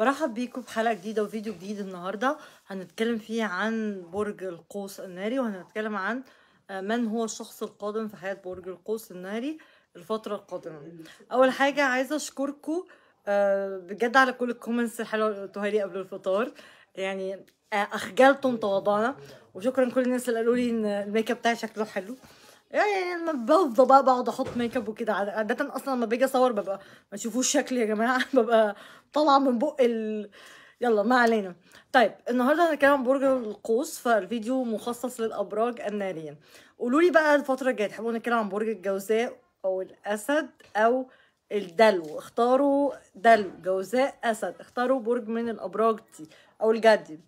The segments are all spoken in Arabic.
برحب بيكم بحلقه جديده وفيديو جديد النهارده هنتكلم فيه عن برج القوس الناري وهنتكلم عن آه، من هو الشخص القادم في حياه برج القوس الناري الفتره القادمه اول حاجه عايزه اشكركم آه، بجد على كل الكومنتس الحلوه اللي قلتوها لي قبل الفطار يعني آه، اخجلتم تواضعنا وشكرا كل الناس اللي قالوا لي ان الميك اب بتاعي شكله حلو يعني لما بفضى بقى بقعد احط ميك اب وكده عاده اصلا لما باجي اصور ببقى ما تشوفوش شكلي يا جماعه ببقى طالعه من بق ال يلا ما علينا طيب النهارده هنتكلم عن برج القوس فالفيديو مخصص للابراج الناريه قولوا لي بقى الفتره الجايه تحبوا نتكلم عن برج الجوزاء او الاسد او الدلو اختاروا دلو جوزاء اسد اختاروا برج من الابراج دي او الجدي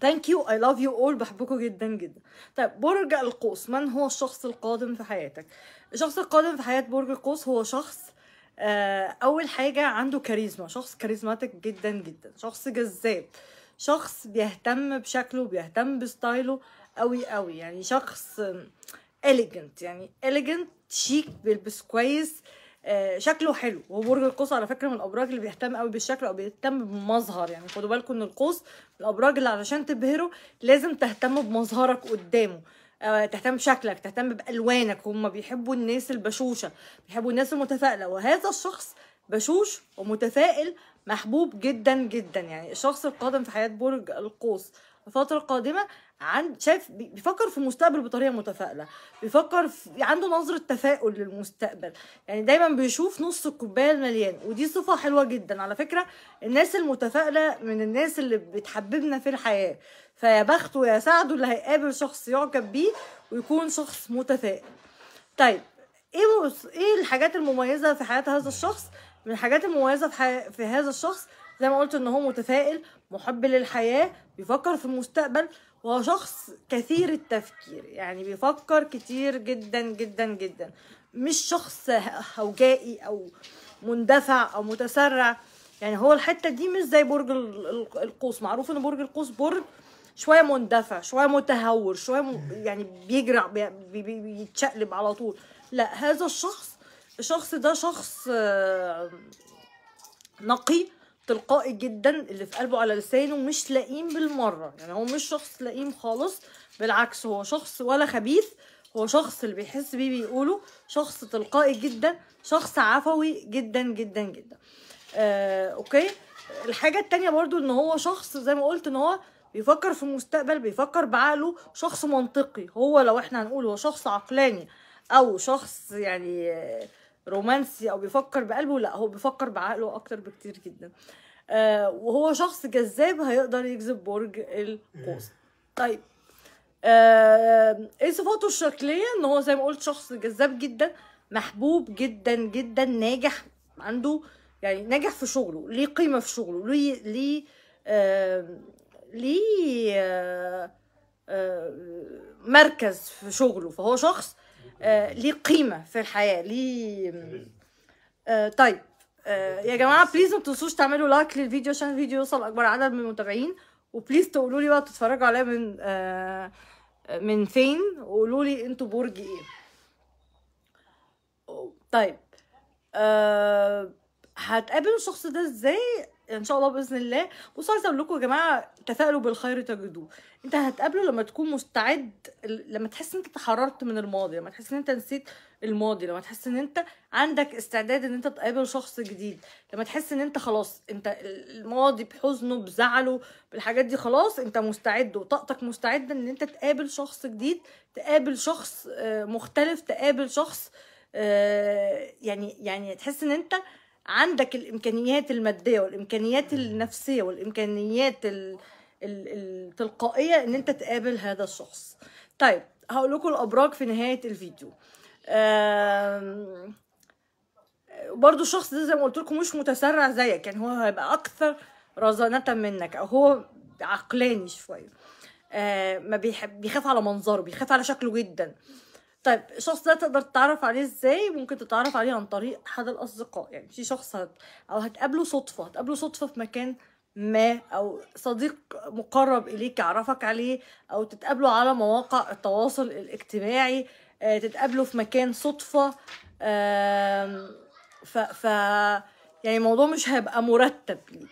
ثانك يو اي لاف يو اول بحبكم جدا جدا طيب برج القوس من هو الشخص القادم في حياتك الشخص القادم في حياه برج القوس هو شخص آه، اول حاجه عنده كاريزما شخص كاريزماتيك جدا جدا شخص جذاب شخص بيهتم بشكله بيهتم بستايله قوي قوي يعني شخص اليجنت آه، يعني اليجنت شيك بيلبس كويس آه آه، شكله حلو وبرج القوس على فكره من الابراج اللي بيهتم قوي بالشكل او بيهتم بالمظهر يعني خدوا بالكم ان القوس الابراج اللي علشان تبهره لازم تهتم بمظهرك قدامه آه، تهتم بشكلك تهتم بالوانك هم بيحبوا الناس البشوشه بيحبوا الناس المتفائله وهذا الشخص بشوش ومتفائل محبوب جدا جدا يعني الشخص القادم في حياه برج القوس الفتره القادمه عند شايف بيفكر في المستقبل بطريقه متفائله بيفكر في عنده نظره تفاؤل للمستقبل يعني دايما بيشوف نص الكوبايه المليان ودي صفه حلوه جدا على فكره الناس المتفائله من الناس اللي بتحببنا في الحياه فيا بخته يا سعده اللي هيقابل شخص يعجب بيه ويكون شخص متفائل طيب ايه ايه الحاجات المميزه في حياه هذا الشخص من الحاجات المميزه في, حي... في هذا الشخص زي ما قلت ان هو متفائل محب للحياه بيفكر في المستقبل وهو شخص كثير التفكير يعني بيفكر كتير جدا جدا جدا مش شخص هوجائي او مندفع او متسرع يعني هو الحته دي مش زي برج القوس معروف ان برج القوس برج شويه مندفع شويه متهور شويه م... يعني بيجرع بي... بي... بيتشقلب على طول لا هذا الشخص الشخص ده شخص آه، نقي تلقائي جدا اللي في قلبه على لسانه مش لئيم بالمره يعني هو مش شخص لئيم خالص بالعكس هو شخص ولا خبيث هو شخص اللي بيحس بيه بيقوله شخص تلقائي جدا شخص عفوي جدا جدا جدا آه، اوكي الحاجه التانية برضو ان هو شخص زي ما قلت ان هو بيفكر في المستقبل بيفكر بعقله شخص منطقي هو لو احنا هنقول هو شخص عقلاني او شخص يعني آه رومانسي او بيفكر بقلبه لا هو بيفكر بعقله اكتر بكتير جدا آه، وهو شخص جذاب هيقدر يجذب برج القوس إيه. طيب آه، ايه صفاته الشكليه ان هو زي ما قلت شخص جذاب جدا محبوب جدا جدا ناجح عنده يعني ناجح في شغله ليه قيمه في شغله ليه ليه آه، ليه مركز في شغله فهو شخص آه، ليه قيمه في الحياه ليه آه، طيب آه، يا جماعه بليز ما تنسوش تعملوا لايك للفيديو عشان الفيديو يوصل اكبر عدد من المتابعين وبليز تقولوا لي بقى تتفرجوا عليا من من فين وقولوا لي انتوا برج ايه طيب هتقابل الشخص ده ازاي ان شاء الله باذن الله وصلت اقول لكم يا جماعه تفائلوا بالخير تجدوه انت هتقابله لما تكون مستعد لما تحس ان انت تحررت من الماضي لما تحس ان انت نسيت الماضي لما تحس ان انت عندك استعداد ان انت تقابل شخص جديد لما تحس ان انت خلاص انت الماضي بحزنه بزعله بالحاجات دي خلاص انت مستعد وطاقتك مستعده ان انت تقابل شخص جديد تقابل شخص آه، مختلف تقابل شخص آه، يعني يعني تحس ان انت عندك الامكانيات الماديه والامكانيات النفسيه والامكانيات ال... ال... التلقائيه ان انت تقابل هذا الشخص طيب هقول لكم الابراج في نهايه الفيديو برضو الشخص ده زي ما قلت لكم مش متسرع زيك يعني هو هيبقى اكثر رزانه منك او هو عقلاني شويه آه، ما بيحب بيخاف على منظره بيخاف على شكله جدا آه طيب الشخص ده تقدر تتعرف عليه ازاي ممكن تتعرف عليه عن طريق احد الاصدقاء يعني في شخص هت... او هتقابله صدفه هتقابله صدفه في مكان ما او صديق مقرب اليك يعرفك عليه او تتقابله على مواقع التواصل الاجتماعي آه تتقابله في مكان صدفه آه ف ف يعني الموضوع مش هيبقى مرتب ليه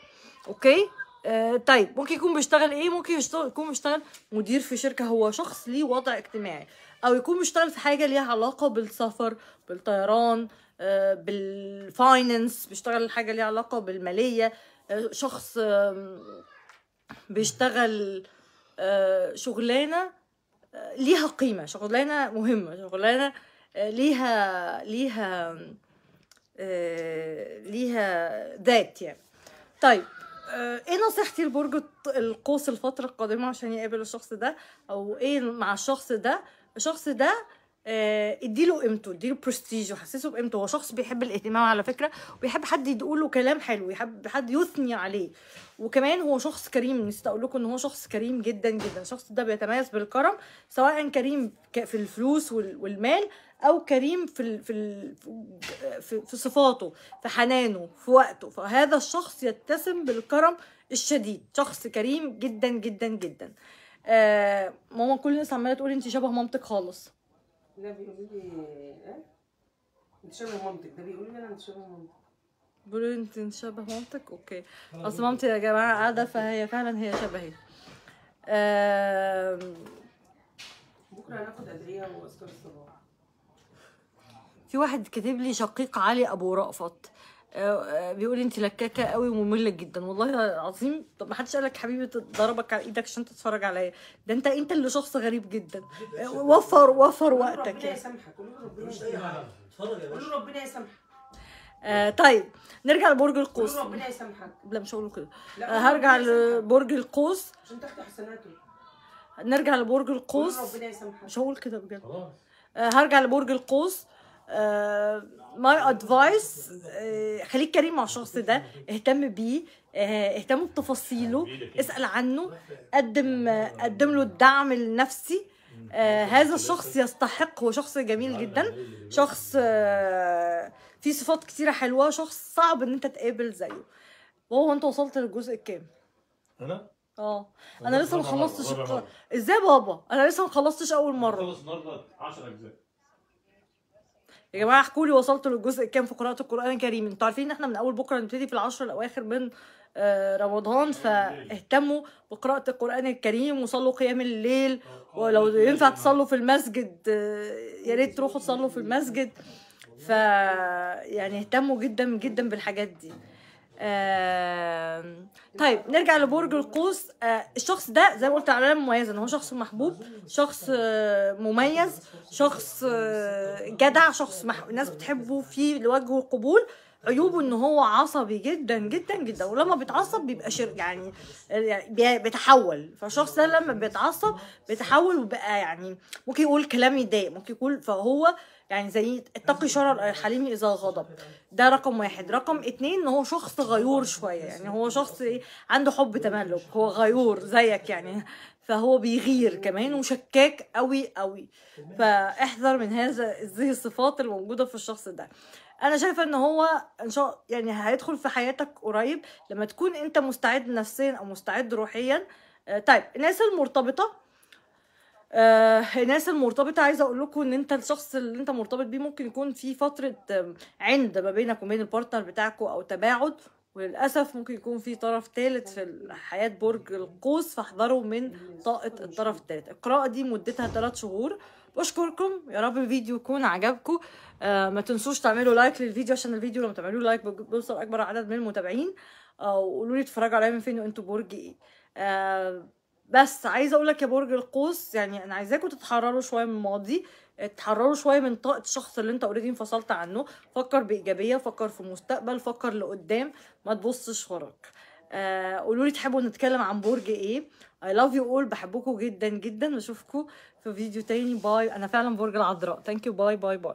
اوكي آه طيب ممكن يكون بيشتغل ايه ممكن يشتغل يكون بيشتغل مدير في شركه هو شخص ليه وضع اجتماعي او يكون بيشتغل في حاجه ليها علاقه بالسفر بالطيران آه بالفاينانس بيشتغل حاجه ليها علاقه بالماليه آه شخص بيشتغل آه، شغلانه آه، ليها قيمه شغلانه مهمه شغلانه آه، ليها ليها ليها ذات يعني طيب آه، ايه نصيحتي لبرج القوس الفتره القادمه عشان يقابل الشخص ده او ايه مع الشخص ده الشخص ده آه، اديله قيمته اديله برستيج وحسسه بقيمته هو شخص بيحب الاهتمام على فكره وبيحب حد يقول له كلام حلو يحب حد يثني عليه وكمان هو شخص كريم نسيت اقول لكم ان هو شخص كريم جدا جدا الشخص ده بيتميز بالكرم سواء كريم في الفلوس والمال او كريم في في في, في صفاته في حنانه في وقته فهذا الشخص يتسم بالكرم الشديد شخص كريم جدا جدا جدا آه ماما كل الناس عماله تقول انت شبه مامتك خالص ده بيقول لي ايه انت شبه مامتك ده بيقول لي انا انت شبه مامتك بيقولوا انت انت شبه مامتك اوكي اصل مامتي يا جماعه قاعده فهي فعلا هي شبهي ااا بكره هناخد ادعيه واسكار الصباح في واحد كاتب لي شقيق علي ابو رأفت بيقول انت لكاكه قوي وممله جدا والله العظيم طب ما حدش قال لك حبيبي ضربك على ايدك عشان تتفرج عليا ده انت انت اللي شخص غريب جدا وفر وفر وقتك ربنا يعني. يسامحك قول ربنا يسامحك آه طيب نرجع لبرج القوس ربنا يسامحك لا مش هقول كده آه هرجع لبرج القوس عشان تاخدي حسناته نرجع لبرج القوس ربنا يسامحك مش هقول كده بجد آه هرجع لبرج القوس ماي آه، ادفايس آه، خليك كريم مع الشخص ده اهتم بيه آه، اهتم بتفاصيله اسال عنه قدم قدم له الدعم النفسي آه هذا الشخص يستحق هو شخص جميل جدا شخص آه فيه صفات كتيره حلوه شخص صعب ان انت تقابل زيه وهو انت وصلت للجزء الكام انا اه انا لسه ما خلصتش ازاي بابا انا لسه ما خلصتش اول مره خلص النهارده 10 اجزاء يا جماعه احكوا لي وصلتوا للجزء كام في قراءه القران الكريم انتوا عارفين ان احنا من اول بكره نبتدي في العشر الاواخر من آه، رمضان فاهتموا بقراءة القرآن الكريم وصلوا قيام الليل آه، ولو آه، ينفع تصلوا في المسجد يا ريت تروحوا تصلوا في المسجد ف يعني اهتموا جدا جدا بالحاجات دي آه طيب نرجع لبرج القوس آه الشخص ده زي ما قلت علامه مميزه ان هو شخص محبوب شخص آه مميز شخص آه جدع شخص الناس بتحبه في لوجهه القبول عيوبه ان هو عصبي جدا جدا جدا ولما بيتعصب بيبقى شر يعني, آه، يعني بيتحول فالشخص ده لما بيتعصب بيتحول وبقى يعني ممكن يقول كلام يضايق ممكن يقول فهو آه يعني زي اتقي شرر الحليمي اذا غضب ده رقم واحد رقم اتنين ان هو شخص غيور شويه يعني هو شخص ايه عنده حب تملك هو غيور زيك يعني فهو بيغير كمان وشكاك قوي قوي فاحذر من هذا هذه الصفات الموجوده في الشخص ده انا شايفه ان هو ان شاء يعني هيدخل في حياتك قريب لما تكون انت مستعد نفسيا او مستعد روحيا آه، طيب الناس المرتبطه آه الناس المرتبطه عايزه اقول لكم ان انت الشخص اللي انت مرتبط بيه ممكن يكون في فتره آه، عند ما بينك وبين البارتنر بتاعكم او تباعد وللاسف ممكن يكون في طرف ثالث في حياه برج القوس فاحذروا من طاقه الطرف الثالث القراءه دي مدتها ثلاث شهور بشكركم يا رب الفيديو يكون عجبكم آه ما تنسوش تعملوا لايك للفيديو عشان الفيديو لما تعملوا لايك بيوصل اكبر عدد من المتابعين آه وقولوا لي اتفرجوا عليا من فين وانتوا برج ايه آه بس عايزه اقول لك يا برج القوس يعني انا عايزاكم تتحرروا شويه من الماضي تحرروا شويه من طاقه الشخص اللي انت اوريدي انفصلت عنه فكر بايجابيه فكر في المستقبل فكر لقدام ما تبصش وراك آه قولوا لي تحبوا نتكلم عن برج ايه اي لاف يو اول بحبكم جدا جدا واشوفكم في فيديو تاني باي انا فعلا برج العذراء ثانك يو باي باي باي